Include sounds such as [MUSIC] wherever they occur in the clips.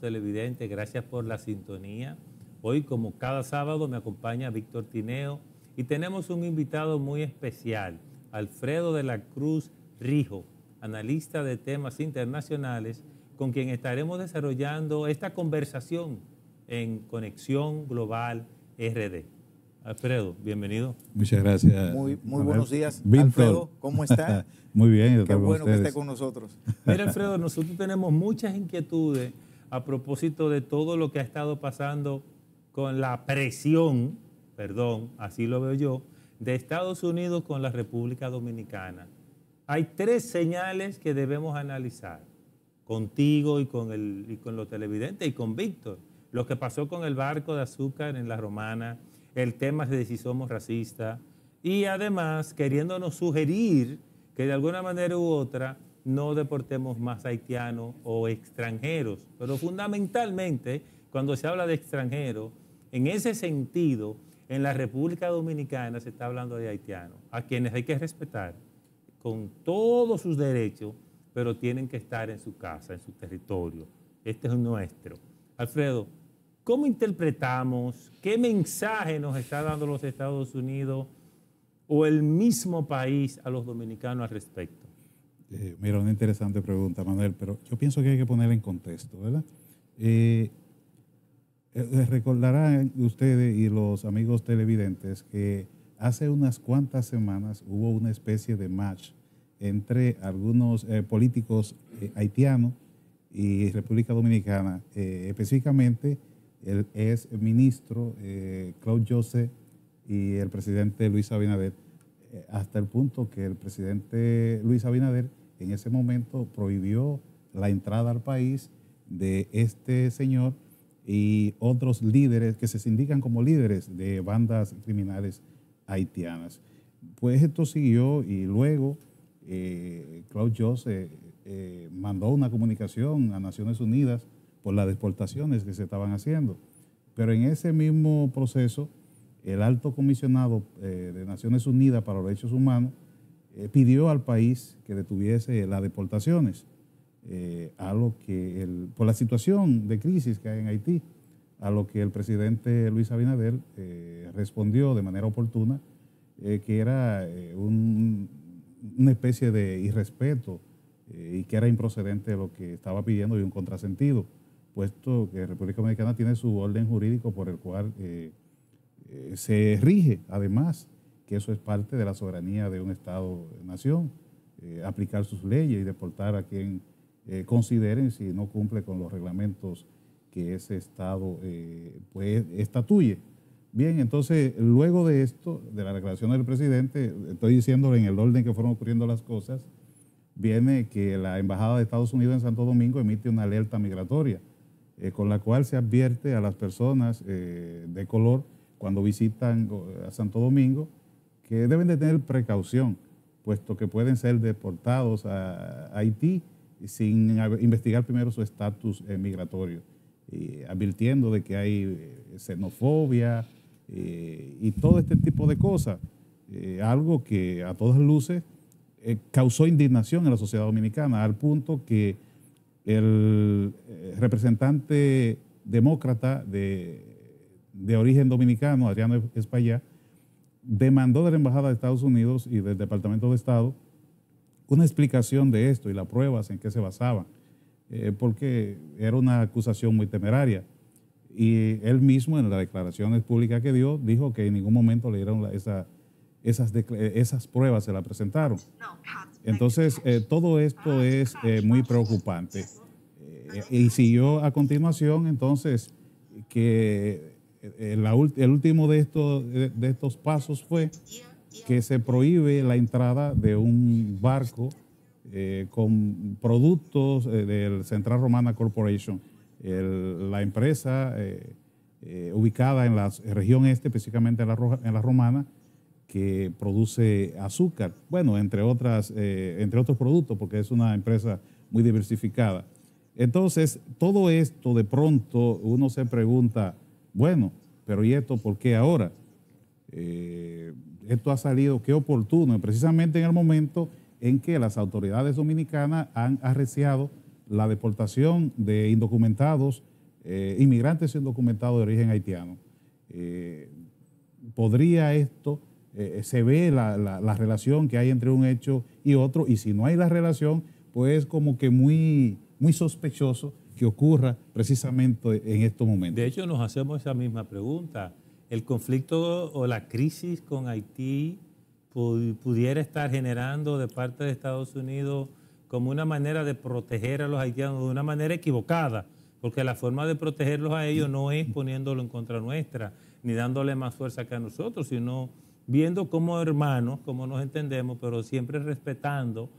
televidente, gracias por la sintonía. Hoy, como cada sábado, me acompaña Víctor Tineo y tenemos un invitado muy especial, Alfredo de la Cruz Rijo, analista de temas internacionales, con quien estaremos desarrollando esta conversación en Conexión Global RD. Alfredo, bienvenido. Muchas gracias. Muy, buenos días, Víctor. ¿Cómo está? [LAUGHS] muy bien. Qué bueno que esté con nosotros. Mira, Alfredo, nosotros tenemos muchas inquietudes a propósito de todo lo que ha estado pasando con la presión, perdón, así lo veo yo, de Estados Unidos con la República Dominicana. Hay tres señales que debemos analizar, contigo y con, el, y con los televidentes y con Víctor. Lo que pasó con el barco de azúcar en la Romana, el tema de si somos racistas y además queriéndonos sugerir que de alguna manera u otra no deportemos más haitianos o extranjeros. Pero fundamentalmente, cuando se habla de extranjeros, en ese sentido, en la República Dominicana se está hablando de haitianos, a quienes hay que respetar con todos sus derechos, pero tienen que estar en su casa, en su territorio. Este es nuestro. Alfredo, ¿cómo interpretamos? ¿Qué mensaje nos está dando los Estados Unidos o el mismo país a los dominicanos al respecto? Eh, mira, una interesante pregunta, Manuel, pero yo pienso que hay que ponerla en contexto, ¿verdad? Eh, eh, recordarán ustedes y los amigos televidentes que hace unas cuantas semanas hubo una especie de match entre algunos políticos haitianos y República Dominicana, específicamente el ex ministro Claude Joseph y el presidente Luis Abinader hasta el punto que el presidente Luis Abinader en ese momento prohibió la entrada al país de este señor y otros líderes que se sindican como líderes de bandas criminales haitianas. Pues esto siguió y luego eh, Claude Joseph mandó una comunicación a Naciones Unidas por las deportaciones que se estaban haciendo. Pero en ese mismo proceso, el alto comisionado eh, de Naciones Unidas para los Derechos Humanos eh, pidió al país que detuviese las deportaciones, eh, a lo que por la situación de crisis que hay en Haití, a lo que el presidente Luis Abinader eh, respondió de manera oportuna, que era una especie de irrespeto y que era improcedente lo que estaba pidiendo y un contrasentido, puesto que República Dominicana tiene su orden jurídico por el cual se rige, además, que eso es parte de la soberanía de un Estado-nación, eh, aplicar sus leyes y deportar a quien eh, consideren si no cumple con los reglamentos que ese Estado eh, pues, estatuye. Bien, entonces, luego de esto, de la declaración del presidente, estoy diciéndole en el orden que fueron ocurriendo las cosas, viene que la Embajada de Estados Unidos en Santo Domingo emite una alerta migratoria, con la cual se advierte a las personas de color cuando visitan a Santo Domingo que deben de tener precaución, puesto que pueden ser deportados a Haití sin investigar primero su estatus eh, migratorio, advirtiendo de que hay eh, xenofobia eh, y todo este tipo de cosas, algo que a todas luces causó indignación en la sociedad dominicana, al punto que el representante demócrata de, de origen dominicano, Adriano españa, demandó de la Embajada de Estados Unidos y del Departamento de Estado una explicación de esto y las pruebas en qué se basaban, eh, porque era una acusación muy temeraria. Y él mismo en las declaraciones públicas que dio dijo que en ningún momento le dieron esas, eh, esas pruebas, se las presentaron. Entonces, eh, todo esto es muy preocupante. y siguió a continuación, entonces, que el, último de estos, pasos fue que se prohíbe la entrada de un barco eh, con productos eh, del Central Romana Corporation, la empresa eh, ubicada en la región este, específicamente en la, Romana, que produce azúcar, bueno, entre otros productos, porque es una empresa muy diversificada. Entonces, todo esto de pronto uno se pregunta, bueno, pero ¿y esto por qué ahora? Eh, esto ha salido, qué oportuno, precisamente en el momento en que las autoridades dominicanas han arreciado la deportación de indocumentados, eh, inmigrantes indocumentados de origen haitiano. Eh, ¿Podría esto, se ve la, relación que hay entre un hecho y otro, y si no hay la relación, pues como que muy, muy sospechoso que ocurra precisamente en estos momentos. De hecho, nos hacemos esa misma pregunta. ¿El conflicto o la crisis con Haití pudiera estar generando de parte de Estados Unidos como una manera de proteger a los haitianos de una manera equivocada? Porque la forma de protegerlos a ellos no es poniéndolo en contra nuestra, ni dándole más fuerza que a nosotros, sino viendo como hermanos, como nos entendemos, pero siempre respetando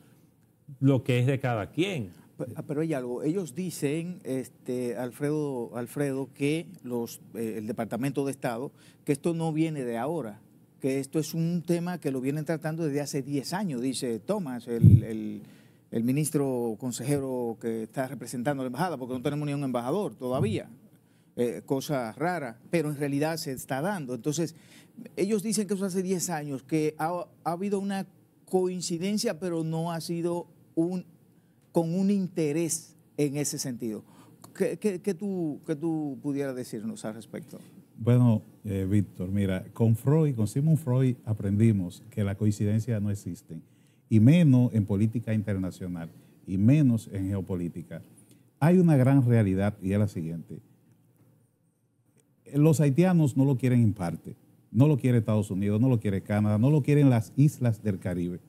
lo que es de cada quien. Ah, pero hay algo, ellos dicen, este, Alfredo, Alfredo, que los, eh, el Departamento de Estado, que esto no viene de ahora, que esto es un tema que lo vienen tratando desde hace 10 años, dice Tomás, el, ministro consejero que está representando la embajada, porque no tenemos ni un embajador todavía. Eh, cosa rara, pero en realidad se está dando. Entonces, ellos dicen que eso hace 10 años, que ha habido una coincidencia, pero no ha sido un con un interés en ese sentido. ¿Qué, tú, tú pudieras decirnos al respecto? Bueno, eh, Víctor, mira, con Freud, con Simon Freud aprendimos que la coincidencia no existe, y menos en política internacional, y menos en geopolítica. Hay una gran realidad y es la siguiente. Los haitianos no lo quieren en parte, no lo quiere Estados Unidos, no lo quiere Canadá, no lo quieren las islas del Caribe.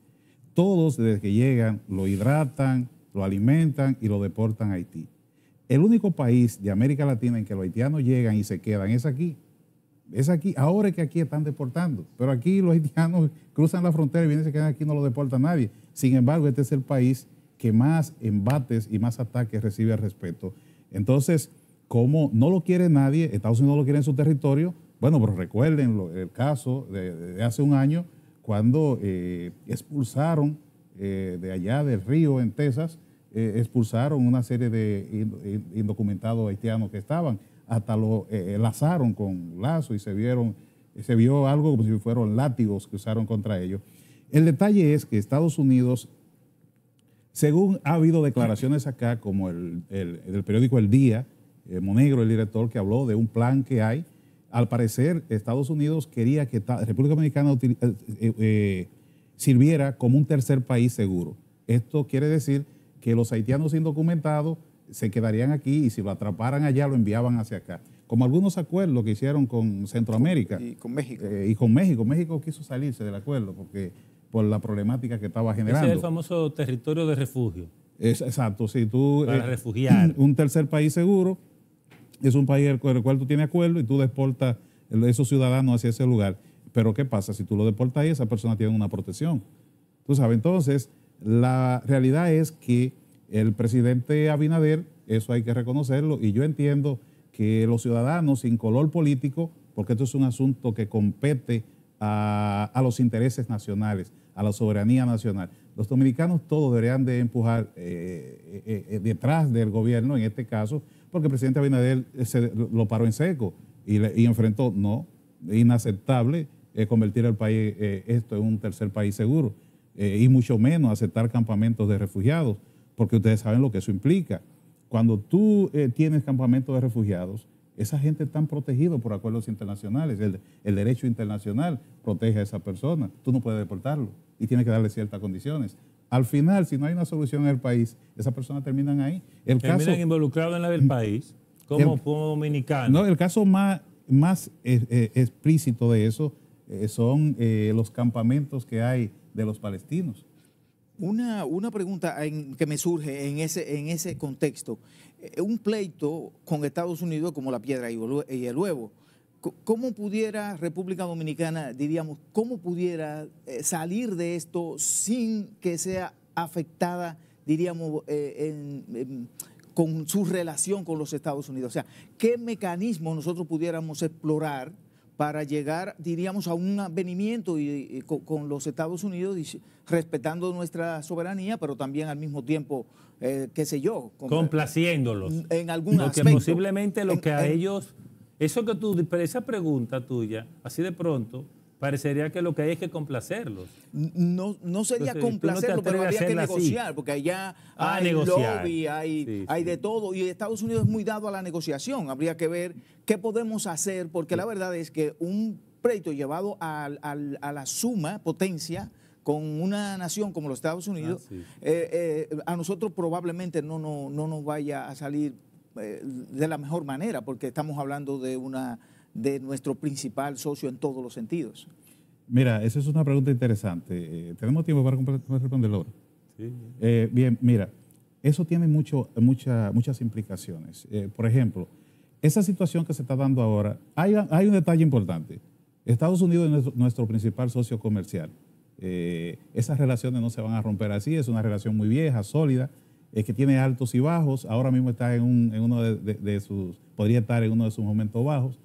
Todos desde que llegan lo hidratan, lo alimentan y lo deportan a Haití. El único país de América Latina en que los haitianos llegan y se quedan es aquí. Es aquí, ahora es que aquí están deportando, pero aquí los haitianos cruzan la frontera y vienen y se quedan aquí, no lo deporta nadie. Sin embargo, este es el país que más embates y más ataques recibe al respecto. Entonces, como no lo quiere nadie, Estados Unidos no lo quiere en su territorio, bueno, pero recuerden el caso de, hace un año cuando eh, expulsaron eh, de allá del río en Texas, eh, expulsaron una serie de indocumentados haitianos que estaban, hasta lo eh, lazaron con lazo y se vieron, se vio algo como si fueran látigos que usaron contra ellos. El detalle es que Estados Unidos, según ha habido declaraciones acá, como el, el, periódico El Día, Monegro, el director, que habló de un plan que hay, al parecer Estados Unidos quería que República Dominicana sirviera como un tercer país seguro. Esto quiere decir que los haitianos indocumentados se quedarían aquí y si lo atraparan allá lo enviaban hacia acá. Como algunos acuerdos que hicieron con Centroamérica. Y con México. Eh, y con México. México quiso salirse del acuerdo porque por la problemática que estaba generando. Ese es el famoso territorio de refugio. Es, exacto, si tú... Para eh, refugiar. Un tercer país seguro es un país con el cual tú tienes acuerdo y tú deportas esos ciudadanos hacia ese lugar. Pero ¿qué pasa? Si tú lo deportas ahí, esa persona tiene una protección. Tú sabes, entonces, la realidad es que el presidente Abinader, eso hay que reconocerlo, y yo entiendo que los ciudadanos sin color político, porque esto es un asunto que compete a, los intereses nacionales, a la soberanía nacional. Los dominicanos todos deberían de empujar eh, eh, eh, detrás del gobierno, en este caso, porque el presidente Abinader lo paró en seco y enfrentó, no, inaceptable eh, convertir al país eh, esto en un tercer país seguro eh, y mucho menos aceptar campamentos de refugiados, porque ustedes saben lo que eso implica. Cuando tú tienes campamentos de refugiados, esa gente está protegida por acuerdos internacionales, el, derecho internacional protege a esa persona, tú no puedes deportarlo y tienes que darle ciertas condiciones. Al final, si no hay una solución en el país, esas personas terminan ahí. El terminan involucrado en la del país, como, el, No, el caso más, más explícito de eso eh, son eh, los campamentos que hay de los palestinos. Una, pregunta que me surge en ese, en ese contexto. Eh, un pleito con Estados Unidos como la piedra y el huevo. ¿Cómo pudiera República Dominicana, diríamos, cómo pudiera salir de esto sin que sea afectada, diríamos, con su relación con los Estados Unidos? O sea, ¿qué mecanismo nosotros pudiéramos explorar para llegar, diríamos, a un avenimiento y, con, los Estados Unidos respetando nuestra soberanía, pero también al mismo tiempo, eh, qué sé yo. Complaciéndolos. En algún lo Que posiblemente lo que a ellos... Eso que tú, esa pregunta tuya, así de pronto, Parecería que lo que hay es que complacerlos. No, no sería complacerlo, complacerlos, pero habría que negociar, porque allá ah, hay lobby, hay, de todo, y Estados Unidos es muy dado a la negociación. Habría que ver qué podemos hacer, porque la verdad es que un pleito llevado a la suma potencia con una nación como los Estados ah, Unidos, eh, eh, a nosotros probablemente no, no, no nos vaya a salir eh, de la mejor manera, porque estamos hablando de una de nuestro principal socio en todos los sentidos? Mira, esa es una pregunta interesante. Eh, ¿Tenemos tiempo para responderlo? Sí. Eh, bien, mira, eso tiene mucho, muchas implicaciones. Eh, por ejemplo, esa situación que se está dando ahora, hay, un detalle importante. Estados Unidos es nuestro, principal socio comercial. esas relaciones no se van a romper así, es una relación muy vieja, sólida, que tiene altos y bajos. Ahora mismo está en, uno de, sus, podría estar en uno de sus momentos bajos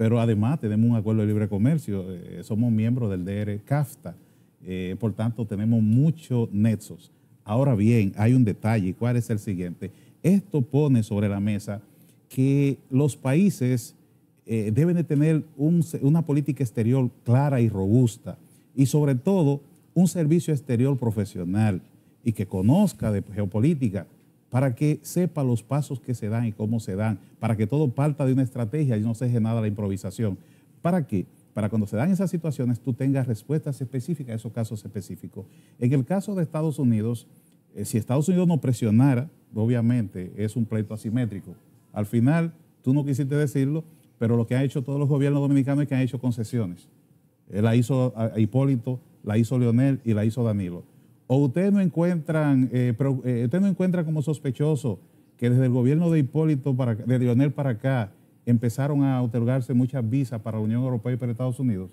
pero además tenemos un acuerdo de libre comercio, eh, somos miembros del DR CAFTA, eh, por tanto tenemos muchos nexos. Ahora bien, hay un detalle, ¿cuál es el siguiente? Esto pone sobre la mesa que los países eh, deben de tener una política exterior clara y robusta y sobre todo un servicio exterior profesional y que conozca de geopolítica para que sepa los pasos que se dan y cómo se dan, para que todo parta de una estrategia y no se deje nada la improvisación. ¿Para qué? Para cuando se dan esas situaciones tú tengas respuestas específicas a esos casos específicos. En el caso de Estados Unidos, eh, si Estados Unidos no presionara, obviamente es un pleito asimétrico. Al final, tú no quisiste decirlo, pero lo que han hecho todos los gobiernos dominicanos es que han hecho concesiones. la hizo Hipólito, la hizo Leonel y la hizo Danilo. ¿O usted no, encuentran, eh, eh, no encuentra como sospechoso que desde el gobierno de Hipólito, para, de Lionel para acá, empezaron a otorgarse muchas visas para la Unión Europea y para Estados Unidos?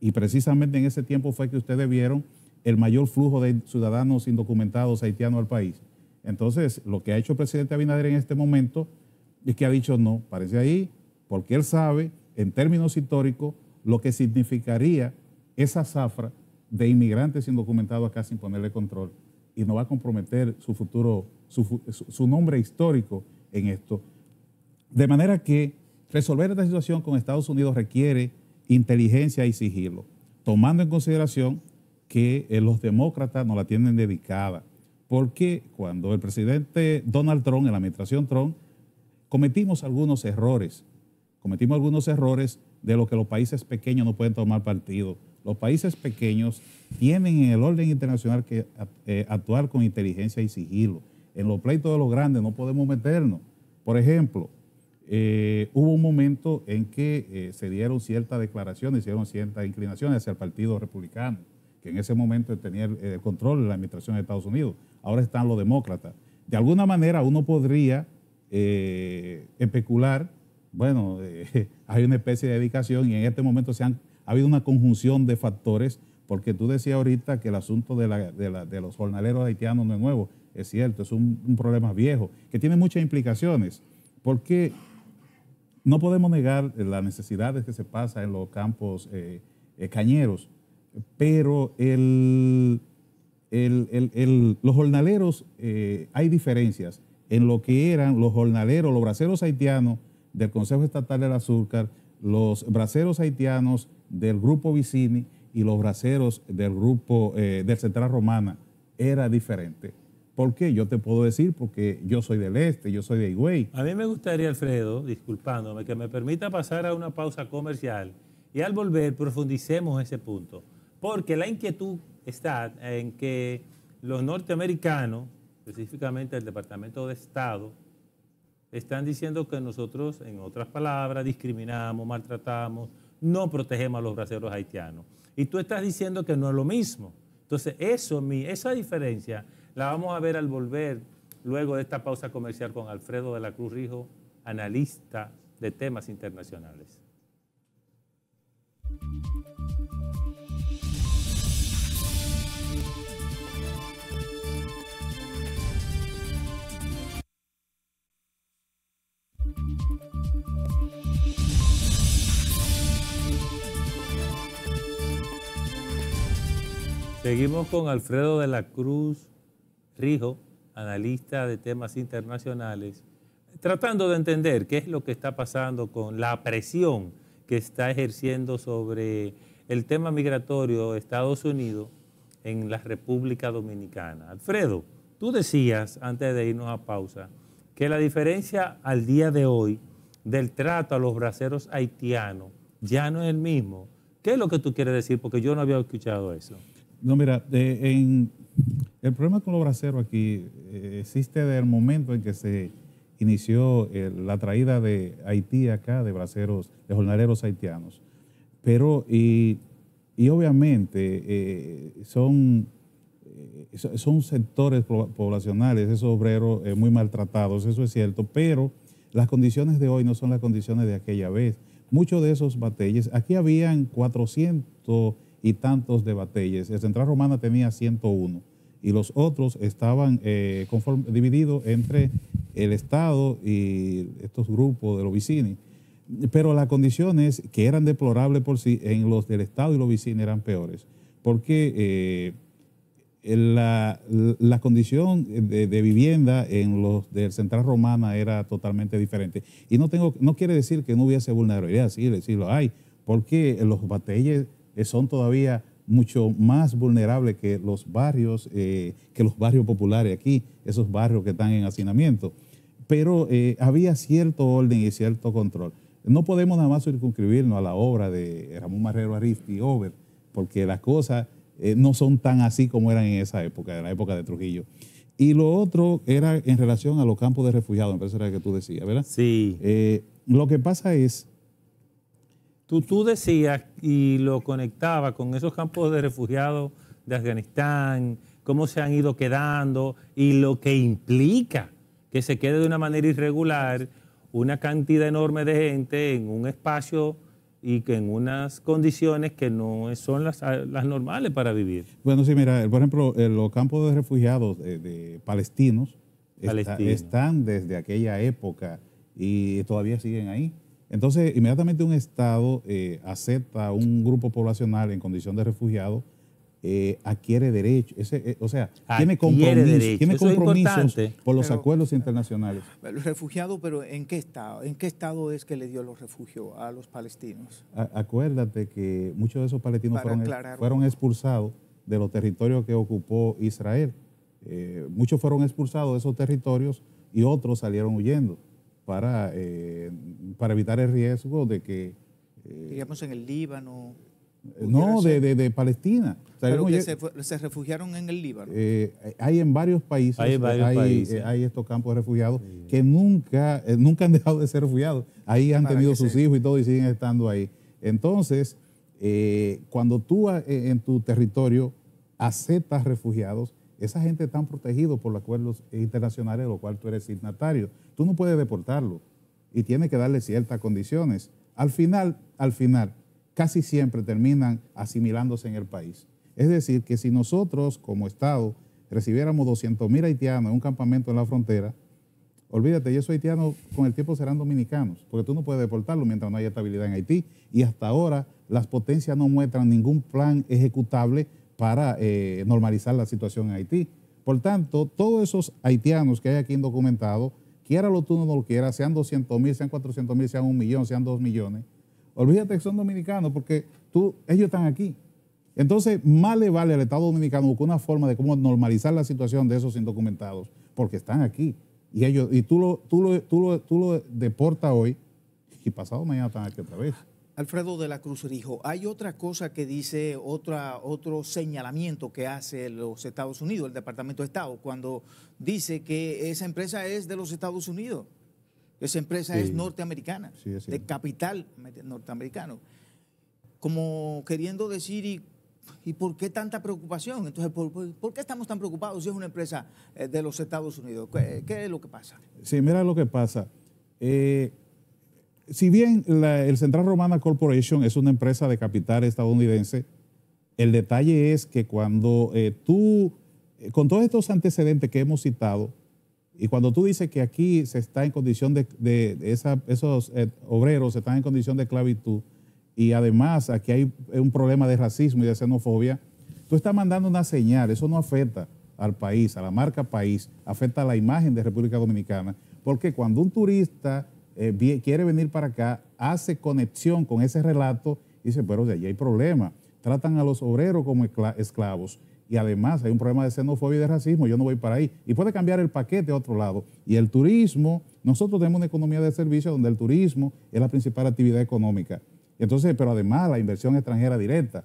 Y precisamente en ese tiempo fue que ustedes vieron el mayor flujo de ciudadanos indocumentados haitianos al país. Entonces, lo que ha hecho el presidente Abinader en este momento es que ha dicho no, parece ahí, porque él sabe, en términos históricos, lo que significaría esa zafra de inmigrantes indocumentados acá sin ponerle control y no va a comprometer su futuro, su, nombre histórico en esto. De manera que resolver esta situación con Estados Unidos requiere inteligencia y sigilo, tomando en consideración que eh, los demócratas no la tienen dedicada. Porque cuando el presidente Donald Trump, en la administración Trump, cometimos algunos errores, cometimos algunos errores de lo que los países pequeños no pueden tomar partido los países pequeños tienen en el orden internacional que eh, actuar con inteligencia y sigilo. En los pleitos de los grandes no podemos meternos. Por ejemplo, eh, hubo un momento en que eh, se dieron ciertas declaraciones, hicieron ciertas inclinaciones hacia el Partido Republicano, que en ese momento tenía el, el control de la administración de Estados Unidos. Ahora están los demócratas. De alguna manera uno podría especular, bueno, [LAUGHS] hay una especie de dedicación y en este momento se han ha habido una conjunción de factores, porque tú decías ahorita que el asunto de, los jornaleros haitianos no es nuevo, es cierto, es un, problema viejo, que tiene muchas implicaciones, porque no podemos negar las necesidades que se pasa en los campos eh, eh, cañeros, pero los jornaleros, eh, hay diferencias en lo que eran los jornaleros, los braceros haitianos del Consejo Estatal del Azúcar, los braceros haitianos del grupo Vicini y los braceros del grupo eh, del Central Romana era diferente. ¿Por qué? Yo te puedo decir porque yo soy del este, yo soy de Higüey. A mí me gustaría, Alfredo, disculpándome, que me permita pasar a una pausa comercial y al volver profundicemos ese punto. Porque la inquietud está en que los norteamericanos, específicamente el Departamento de Estado, están diciendo que nosotros, en otras palabras, discriminamos, maltratamos, no protegemos a los braceros haitianos. Y tú estás diciendo que no es lo mismo. Entonces, eso, mi, esa diferencia la vamos a ver al volver luego de esta pausa comercial con Alfredo de la Cruz Rijo, analista de temas internacionales. Seguimos con Alfredo de la Cruz Rijo, analista de temas internacionales, tratando de entender qué es lo que está pasando con la presión que está ejerciendo sobre el tema migratorio de Estados Unidos en la República Dominicana. Alfredo, tú decías antes de irnos a pausa que la diferencia al día de hoy del trato a los braceros haitianos ya no es el mismo. ¿Qué es lo que tú quieres decir? Porque yo no había escuchado eso. No, mira, en, el problema con los braceros aquí eh, existe desde el momento en que se inició eh, la traída de Haití acá, de braceros, de jornaleros haitianos. Pero, y, obviamente eh, son, son sectores poblacionales, esos obreros muy maltratados, eso es cierto, pero las condiciones de hoy no son las condiciones de aquella vez. Muchos de esos batalles, aquí habían 400 y tantos de batalles. El central romana tenía 101 y los otros estaban eh, divididos entre el Estado y estos grupos de los vicini. Pero las condiciones que eran deplorables por sí en los del Estado y los vicini eran peores, porque eh, la, condición de, vivienda en los del central romana era totalmente diferente. Y no, tengo, no quiere decir que no hubiese vulnerabilidad, sí, decirlo hay, porque los batalles son todavía mucho más vulnerables que los barrios, eh, que los barrios populares aquí, esos barrios que están en hacinamiento. Pero eh, había cierto orden y cierto control. No podemos nada más circunscribirnos a la obra de Ramón Marrero Aristi Over, porque las cosas eh, no son tan así como eran en esa época, en la época de Trujillo. Y lo otro era en relación a los campos de refugiados, me parece que tú decías, ¿verdad? Sí. lo que pasa es Tú, tú decías y lo conectaba con esos campos de refugiados de Afganistán, cómo se han ido quedando y lo que implica que se quede de una manera irregular una cantidad enorme de gente en un espacio y que en unas condiciones que no son las, normales para vivir. Bueno, sí, mira, por ejemplo, eh, los campos de refugiados eh, de, palestinos están desde aquella época y todavía siguen ahí. Entonces, inmediatamente un Estado eh, acepta un grupo poblacional en condición de refugiado, eh, adquiere derecho. Eh, o sea, tiene, compromiso, compromisos por los acuerdos internacionales. ¿Los refugiados, pero en qué estado? ¿En qué estado es que le dio los refugios a los palestinos? acuérdate que muchos de esos palestinos fueron, fueron expulsados de los territorios que ocupó Israel. muchos fueron expulsados de esos territorios y otros salieron huyendo para, eh, para evitar el riesgo de que... Eh, digamos en el Líbano. Eh, no, de, Palestina. Pero que se, refugiaron en el Líbano. hay en varios países, hay, estos campos de refugiados que nunca, nunca han [LAUGHS] dejado de ser refugiados. Ahí han tenido sus hijos y todo y siguen estando ahí. Entonces, cuando tú ah, en tu territorio aceptas refugiados, esa gente está protegida por los acuerdos internacionales de los cuales tú eres signatario. Tú no puedes deportarlo y tiene que darle ciertas condiciones. Al final, al final, casi siempre terminan asimilándose en el país. Es decir, que si nosotros como Estado recibiéramos 200.000 haitianos en un campamento en la frontera, olvídate, y esos haitianos con el tiempo serán dominicanos, porque tú no puedes deportarlo mientras no haya estabilidad en Haití. Y hasta ahora las potencias no muestran ningún plan ejecutable para eh, normalizar la situación en Haití. Por tanto, todos esos haitianos que hay aquí indocumentados quiera lo tú no lo quieras, sean 200 mil, sean 400 mil, sean un millón, sean dos millones, olvídate que son dominicanos porque tú, ellos están aquí. Entonces, más le vale al Estado Dominicano buscar una forma de cómo normalizar la situación de esos indocumentados, porque están aquí. Y, ellos, y tú, lo, tú, lo, tú, lo, tú lo deportas hoy y pasado mañana están aquí otra vez. Alfredo de la Cruz dijo, hay otra cosa que dice, otra, otro señalamiento que hace los Estados Unidos, el Departamento de Estado, cuando dice que esa empresa es de los Estados Unidos, esa empresa es norteamericana, de capital norteamericano, como queriendo decir, ¿y, por qué tanta preocupación? Entonces, ¿por, qué estamos tan preocupados si es una empresa eh, de los Estados Unidos? ¿Qué, es lo que pasa? Sí, mira lo que pasa. Eh, si bien el Central Romana Corporation es una empresa de capital estadounidense, el detalle es que cuando eh, tú, eh, con todos estos antecedentes que hemos citado, y cuando tú dices que aquí se está en condición de, esos eh, obreros obreros están en condición de esclavitud, y además aquí hay un problema de racismo y de xenofobia, tú estás mandando una señal, eso no afecta al país, a la marca país, afecta a la imagen de República Dominicana, porque cuando un turista eh, quiere venir para acá, hace conexión con ese relato y dice, pero de allí hay problema. Tratan a los obreros como esclavos y además hay un problema de xenofobia y de racismo, yo no voy para ahí. Y puede cambiar el paquete a otro lado. Y el turismo, nosotros tenemos una economía de servicios donde el turismo es la principal actividad económica. Entonces, pero además la inversión extranjera directa.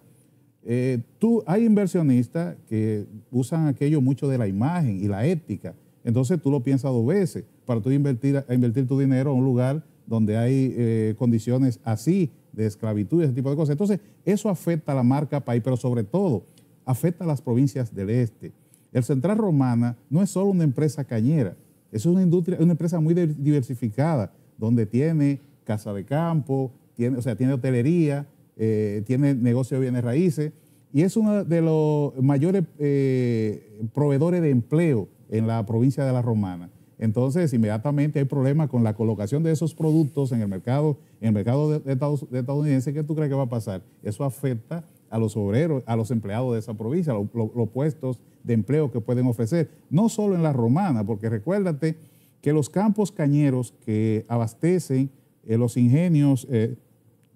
Eh, tú, hay inversionistas que usan aquello mucho de la imagen y la ética. Entonces tú lo piensas dos veces para tú invertir, invertir tu dinero en un lugar donde hay eh, condiciones así de esclavitud, y ese tipo de cosas. Entonces, eso afecta a la marca país, pero sobre todo afecta a las provincias del este. El Central Romana no es solo una empresa cañera, es una industria, una empresa muy diversificada, donde tiene casa de campo, tiene, o sea, tiene hotelería, eh, tiene negocio de bienes raíces, y es uno de los mayores eh, proveedores de empleo en la provincia de La Romana entonces inmediatamente hay problemas con la colocación de esos productos en el mercado, en mercado de, Estados, estadounidense. ¿Qué tú crees que va a pasar? Eso afecta a los obreros, a los empleados de esa provincia, los puestos de empleo que pueden ofrecer, no solo en la romana, porque recuérdate que los campos cañeros que abastecen eh, los ingenios eh,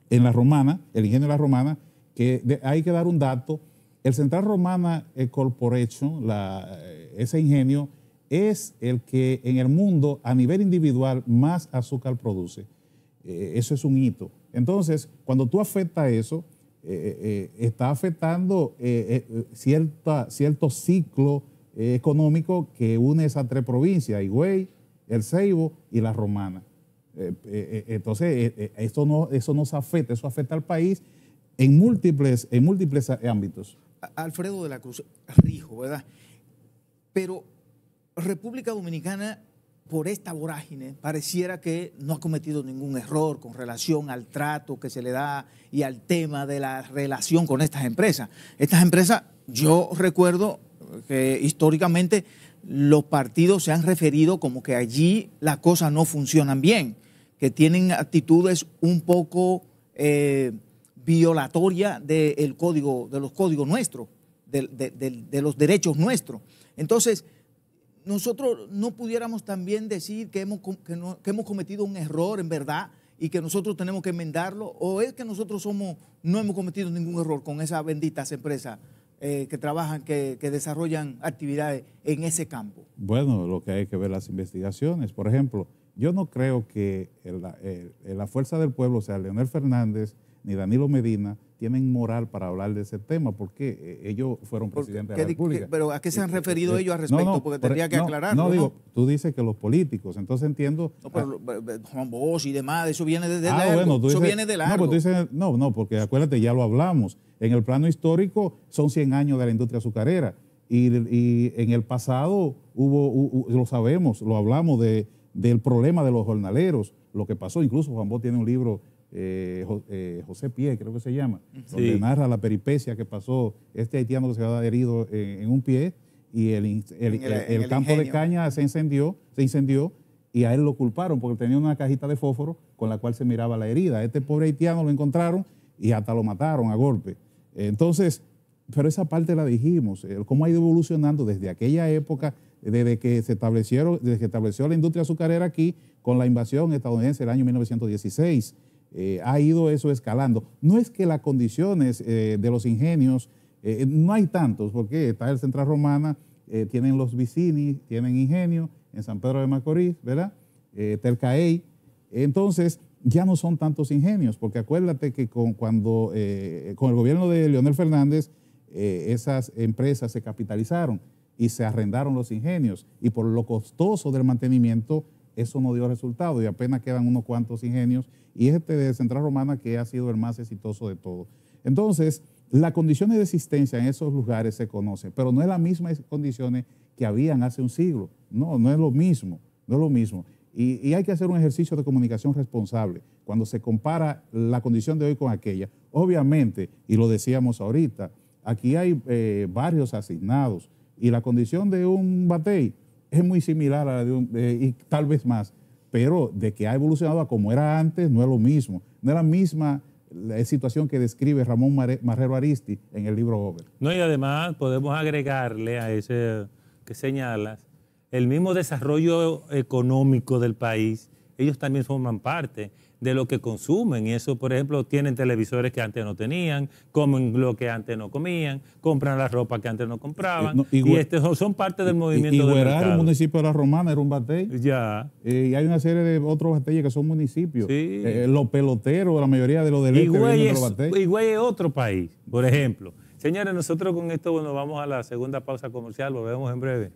en la romana, el ingenio de la romana, que hay que dar un dato, el Central Romana eh, Corporation, ese ingenio, es el que en el mundo a nivel individual más azúcar produce. Eh, eso es un hito. Entonces, cuando tú afectas eso, eh, eh, está afectando cierta, cierto ciclo económico que une esas tres provincias, Higüey, El Ceibo y La Romana. entonces, no, eso nos afecta, eso afecta al país en múltiples, en múltiples ámbitos. Alfredo de la Cruz, rijo, ¿verdad? Pero República Dominicana, por esta vorágine, pareciera que no ha cometido ningún error con relación al trato que se le da y al tema de la relación con estas empresas. Estas empresas, yo recuerdo que históricamente los partidos se han referido como que allí las cosas no funcionan bien, que tienen actitudes un poco eh, violatorias de, de, los códigos nuestros, de, de los derechos nuestros. Entonces, nosotros no pudiéramos también decir que hemos, cometido un error en verdad y que nosotros tenemos que enmendarlo, o es que nosotros somos, no hemos cometido ningún error con esas benditas empresas eh, que trabajan, que, desarrollan actividades en ese campo. Bueno, lo que hay que ver las investigaciones. Por ejemplo, yo no creo que eh, la fuerza del pueblo, sea, Leonel Fernández ni Danilo Medina, tienen moral para hablar de ese tema, porque eh, ellos fueron presidentes de la República. pero ¿a qué se han este, referido este, ellos al respecto? porque tendría que aclararlo, No, digo, tú dices que los políticos, entonces entiendo... No, pero ah, Juan Bosch y demás, eso viene de, ah, eso viene de pues No, no, porque acuérdate, ya lo hablamos. En el plano histórico son 100 años de la industria azucarera. Y, en el pasado hubo, lo sabemos, lo hablamos de, del problema de los jornaleros, lo que pasó. Incluso Juan Bosch tiene un libro eh, eh, José Pie, creo que se llama, donde narra la peripecia que pasó este haitiano que se había herido en, un pie y el, campo de caña se incendió, se incendió y a él lo culparon porque tenía una cajita de fósforo con la cual se miraba la herida. Este pobre haitiano lo encontraron y hasta lo mataron a golpe. Entonces, pero esa parte la dijimos, eh, cómo ha ido evolucionando desde aquella época, desde que se establecieron, desde que estableció la industria azucarera aquí con la invasión estadounidense el año 1916. Eh, ha ido eso escalando. No es que las condiciones eh, de los ingenios, eh, no hay tantos, porque está el Central Romana, tienen los Vicini, tienen ingenio en San Pedro de Macorís, ¿verdad? Tercaey. Entonces, ya no son tantos ingenios, porque acuérdate que cuando, con el gobierno de Leonel Fernández, esas empresas se capitalizaron y se arrendaron los ingenios, y por lo costoso del mantenimiento, eso no dio resultado, y apenas quedan unos cuantos ingenios y este de Central Romana que ha sido el más exitoso de todos. Entonces, las condiciones de existencia en esos lugares se conocen, pero no es las mismas condiciones que habían hace un siglo. No, no es lo mismo, no es lo mismo. Y, hay que hacer un ejercicio de comunicación responsable cuando se compara la condición de hoy con aquella. Obviamente, y lo decíamos ahorita, aquí hay varios eh, barrios asignados y la condición de un batey es muy similar a la de un, eh, y tal vez más, pero de que ha evolucionado a como era antes no es lo mismo. No es la misma situación que describe Ramón Marrero Aristi en el libro Over. No, y además podemos agregarle a ese que señalas el mismo desarrollo económico del país, ellos también forman parte de lo que consumen. Y eso, por ejemplo, tienen televisores que antes no tenían, comen lo que antes no comían, compran la ropa que antes no compraban. Eh, y, estos son parte del movimiento. Y, y del era el municipio de La Romana, era un batey. Ya. Eh, y hay una serie de otros bateyes que son municipios. Sí. Eh, los peloteros, la mayoría de los del Higüey este es, igual es otro país, por ejemplo. Señores, nosotros con esto bueno, vamos a la segunda pausa comercial, volvemos en breve.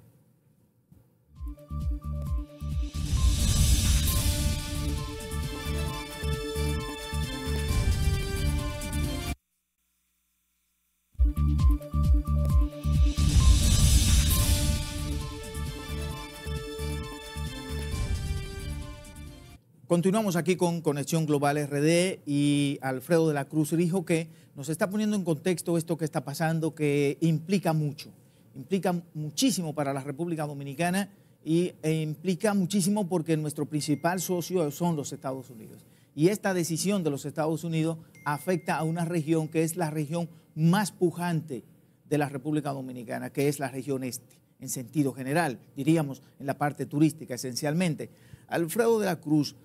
Continuamos aquí con Conexión Global RD y Alfredo de la Cruz dijo que nos está poniendo en contexto esto que está pasando, que implica mucho, implica muchísimo para la República Dominicana y, e implica muchísimo porque nuestro principal socio son los Estados Unidos. Y esta decisión de los Estados Unidos afecta a una región que es la región más pujante de la República Dominicana, que es la región este, en sentido general, diríamos en la parte turística esencialmente. Alfredo de la Cruz,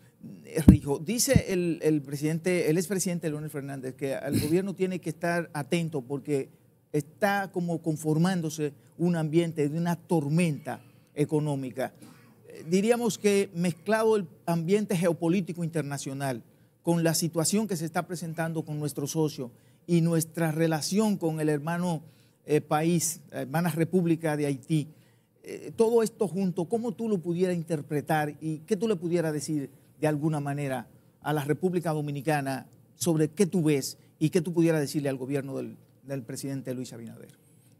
dijo, eh, dice el, presidente, el expresidente Leonel Fernández, que el gobierno tiene que estar atento porque está como conformándose un ambiente de una tormenta económica. Eh, diríamos que mezclado el ambiente geopolítico internacional con la situación que se está presentando con nuestro socio, y nuestra relación con el hermano eh, país, hermana República de Haití. Eh, todo esto junto, ¿cómo tú lo pudieras interpretar y qué tú le pudieras decir de alguna manera a la República Dominicana sobre qué tú ves y qué tú pudieras decirle al gobierno del, presidente Luis Abinader?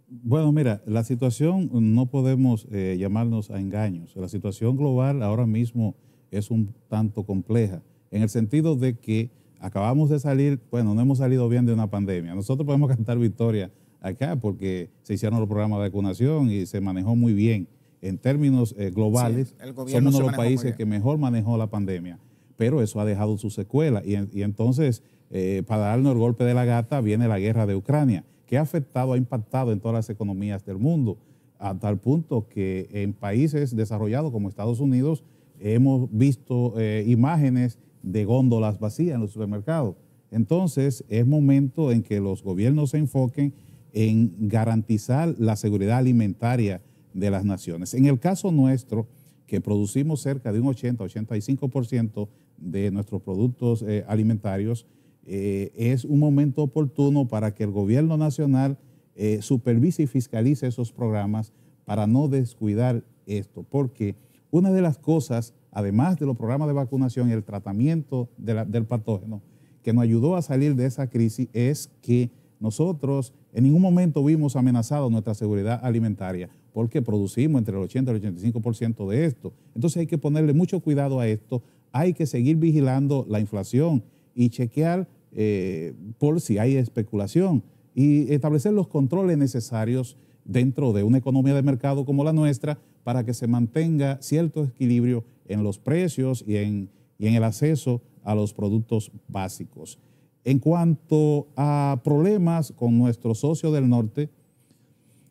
Bueno, mira, la situación no podemos eh, llamarnos a engaños. La situación global ahora mismo es un tanto compleja, en el sentido de que acabamos de salir, bueno, no hemos salido bien de una pandemia. Nosotros podemos cantar victoria acá porque se hicieron los programas de vacunación y se manejó muy bien. En términos eh, globales, somos uno de los países que mejor manejó la pandemia, pero eso ha dejado su secuela. Y, entonces, eh, para darnos el golpe de la gata, viene la guerra de Ucrania, que ha afectado, ha impactado en todas las economías del mundo, a tal punto que en países desarrollados como Estados Unidos hemos visto eh, imágenes de góndolas vacías en los supermercados. Entonces es momento en que los gobiernos se enfoquen en garantizar la seguridad alimentaria de las naciones. En el caso nuestro, que producimos cerca de un 80-85% de nuestros productos eh, alimentarios, eh, es un momento oportuno para que el gobierno nacional eh, supervise y fiscalice esos programas para no descuidar esto, porque una de las cosas además de los programas de vacunación y el tratamiento del patógeno, que nos ayudó a salir de esa crisis es que nosotros en ningún momento vimos amenazada nuestra seguridad alimentaria, porque producimos entre el 80 y el 85% de esto. Entonces hay que ponerle mucho cuidado a esto, hay que seguir vigilando la inflación y chequear eh, por si hay especulación y establecer los controles necesarios dentro de una economía de mercado como la nuestra para que se mantenga cierto equilibrio en los precios y en, el acceso a los productos básicos. En cuanto a problemas con nuestro socio del norte,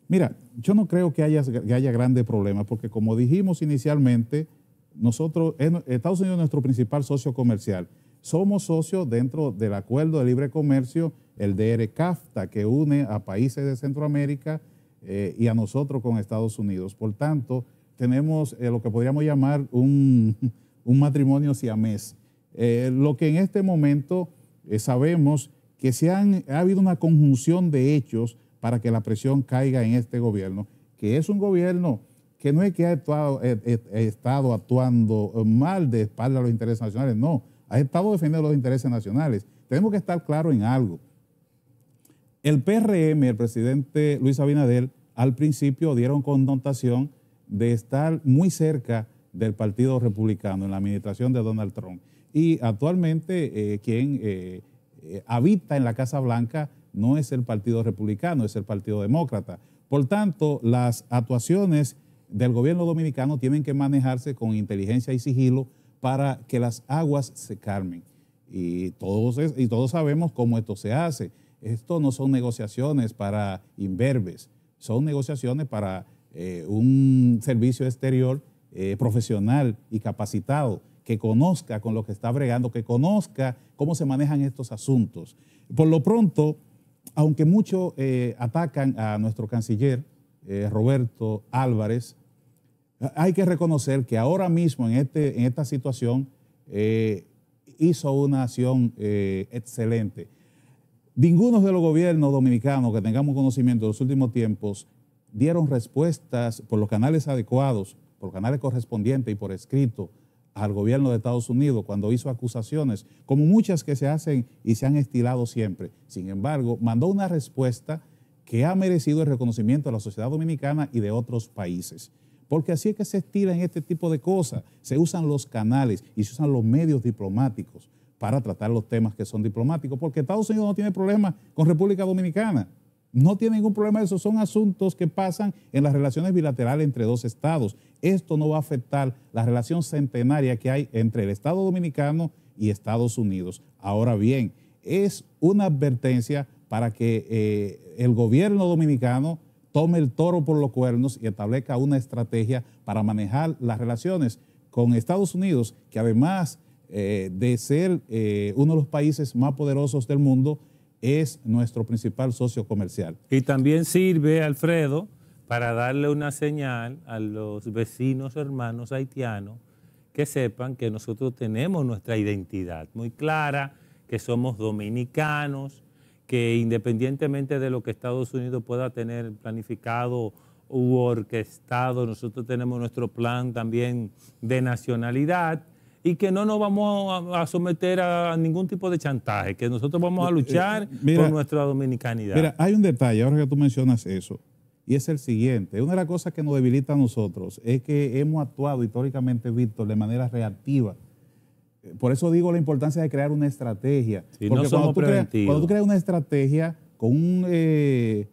mira, yo no creo que haya, haya grandes problemas, porque como dijimos inicialmente, nosotros, Estados Unidos es nuestro principal socio comercial. Somos socios dentro del Acuerdo de Libre Comercio, el DRCAFTA, que une a países de Centroamérica eh, y a nosotros con Estados Unidos. Por tanto, tenemos eh, lo que podríamos llamar un, [LAUGHS] un matrimonio siamés. Eh, lo que en este momento eh, sabemos que se han, ha habido una conjunción de hechos para que la presión caiga en este gobierno, que es un gobierno que no es que ha estado actuando mal de espalda a los intereses nacionales, no, ha estado defendiendo los intereses nacionales. Tenemos que estar claros en algo. El PRM, el presidente Luis Abinader, al principio dieron connotación de estar muy cerca del Partido Republicano en la administración de Donald Trump. Y actualmente eh, quien eh, eh, habita en la Casa Blanca no es el Partido Republicano, es el Partido Demócrata. Por tanto, las actuaciones del gobierno dominicano tienen que manejarse con inteligencia y sigilo para que las aguas se calmen. Y todos, y todos sabemos cómo esto se hace. Esto no son negociaciones para imberbes, son negociaciones para eh, un servicio exterior eh, profesional y capacitado que conozca con lo que está bregando, que conozca cómo se manejan estos asuntos. Por lo pronto, aunque muchos eh, atacan a nuestro canciller, Roberto Álvarez, hay que reconocer que ahora mismo en, este, en esta situación hizo una acción excelente. Ninguno de los gobiernos dominicanos que tengamos conocimiento de los últimos tiempos dieron respuestas por los canales adecuados, por canales correspondientes y por escrito al gobierno de Estados Unidos cuando hizo acusaciones, como muchas que se hacen y se han estilado siempre. Sin embargo, mandó una respuesta que ha merecido el reconocimiento de la sociedad dominicana y de otros países. Porque así es que se estilan este tipo de cosas. Se usan los canales y se usan los medios diplomáticos para tratar los temas que son diplomáticos, porque Estados Unidos no tiene problemas con República Dominicana. No tiene ningún problema eso, son asuntos que pasan en las relaciones bilaterales entre dos estados. Esto no va a afectar la relación centenaria que hay entre el Estado dominicano y Estados Unidos. Ahora bien, es una advertencia para que eh, el gobierno dominicano tome el toro por los cuernos y establezca una estrategia para manejar las relaciones con Estados Unidos, que además eh, de ser eh, uno de los países más poderosos del mundo, es nuestro principal socio comercial. Y también sirve, Alfredo, para darle una señal a los vecinos hermanos haitianos que sepan que nosotros tenemos nuestra identidad muy clara, que somos dominicanos, que independientemente de lo que Estados Unidos pueda tener planificado u orquestado, nosotros tenemos nuestro plan también de nacionalidad y que no nos vamos a, someter a ningún tipo de chantaje, que nosotros vamos a eh, eh, luchar por nuestra dominicanidad. Mira, hay un detalle, ahora que tú mencionas eso, y es el siguiente. Una de las cosas que nos debilita a nosotros es que hemos actuado históricamente, Víctor, de manera reactiva. Eh, por eso digo la importancia de crear una estrategia. no somos cuando, tú cuando, tú creas, una estrategia con un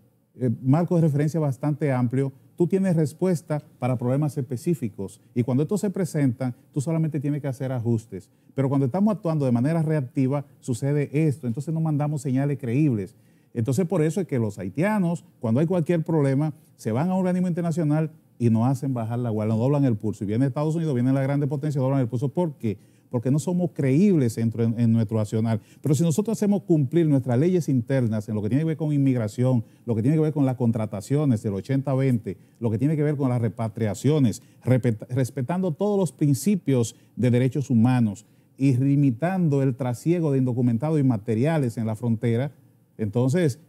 marco de referencia bastante amplio, tú tienes respuesta para problemas específicos. Y cuando estos se presentan, tú solamente tienes que hacer ajustes. Pero cuando estamos actuando de manera reactiva, sucede esto. Entonces no mandamos señales creíbles. Entonces por eso es que los haitianos, cuando hay cualquier problema, se van a un organismo internacional y no hacen bajar la guardia, no doblan el pulso. Y viene Estados Unidos, viene la grande potencia, doblan el pulso. ¿Por qué? Porque porque no somos creíbles en, en, nuestro nacional, Pero si nosotros hacemos cumplir nuestras leyes internas en lo que tiene que ver con inmigración, lo que tiene que ver con las contrataciones del 80-20, lo que tiene que ver con las repatriaciones, respetando todos los principios de derechos humanos y limitando el trasiego de indocumentados y materiales en la frontera, entonces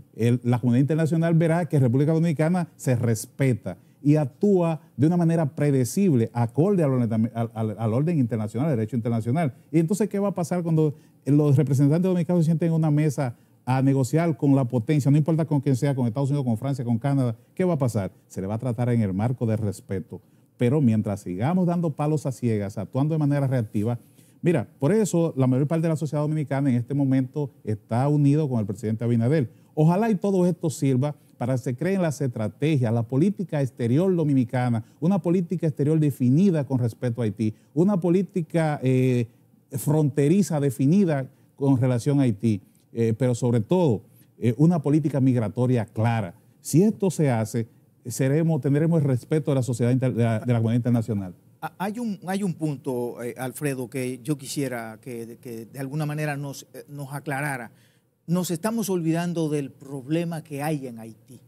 la comunidad internacional verá que República Dominicana se respeta y actúa de una manera predecible, acorde al orden, al, orden internacional, al derecho internacional. Y entonces, ¿qué va a pasar cuando los representantes dominicanos se sienten en una mesa a negociar con la potencia, no importa con quién sea, con Estados Unidos, con Francia, con Canadá? ¿Qué va a pasar? Se le va a tratar en el marco de respeto. Pero mientras sigamos dando palos a ciegas, actuando de manera reactiva, mira, por eso la mayor parte de la sociedad dominicana en este momento está unido con el presidente Abinadel. Ojalá y todo esto sirva para que se creen las estrategias, la política exterior dominicana, una política exterior definida con respecto a Haití, una política eh, fronteriza definida con relación a Haití, eh, pero sobre todo eh, una política migratoria clara. Si esto se hace, tendremos el respeto de la sociedad de, la, comunidad internacional. Hay un, hay un punto, Alfredo, que yo quisiera que, de alguna manera nos, nos aclarara nos estamos olvidando del problema que hay en Haití.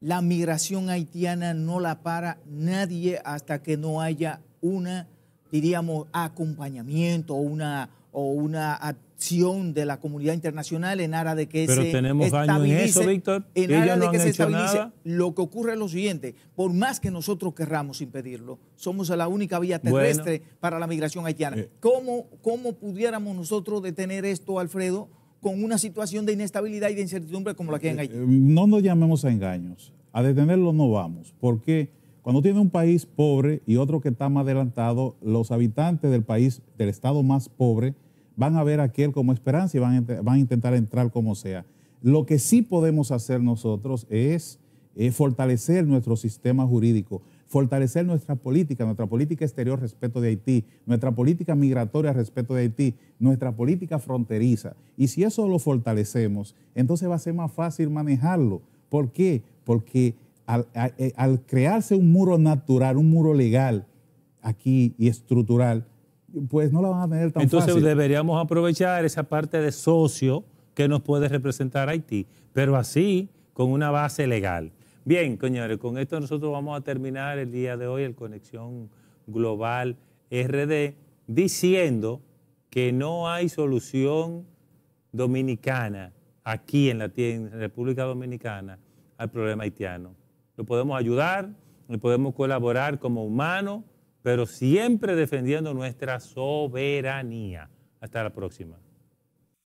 La migración haitiana no la para nadie hasta que no haya una, diríamos, acompañamiento o una, o una acción de la comunidad internacional en aras de que Pero se tenemos en eso, Víctor. En aras de que se estabilice. Lo que ocurre es lo siguiente: por más que nosotros querramos impedirlo, somos la única vía terrestre para la migración haitiana. Eh. ¿Cómo, ¿Cómo pudiéramos nosotros detener esto, Alfredo? con una situación de inestabilidad y de incertidumbre como la que hay en eh, Haití. Eh, no nos llamemos a engaños. A detenerlo no vamos, porque cuando tiene un país pobre y otro que está más adelantado, los habitantes del país, del estado más pobre, van a ver aquel como esperanza y van a, intentar entrar como sea. Lo que sí podemos hacer nosotros es eh, fortalecer nuestro sistema jurídico fortalecer nuestra política, nuestra política exterior respecto de Haití, nuestra política migratoria respecto de Haití, nuestra política fronteriza. Y si eso lo fortalecemos, entonces va a ser más fácil manejarlo. ¿Por qué? Porque al, eh, crearse un muro natural, un muro legal aquí y estructural, pues no la van a tener tan fácil. Entonces deberíamos aprovechar esa parte de socio que nos puede representar Haití, pero así con una base legal. Bien, señores, con esto nosotros vamos a terminar el día de hoy el Conexión Global RD diciendo que no hay solución dominicana aquí en la República Dominicana al problema haitiano. Lo podemos ayudar, lo podemos colaborar como humanos, pero siempre defendiendo nuestra soberanía. Hasta la próxima.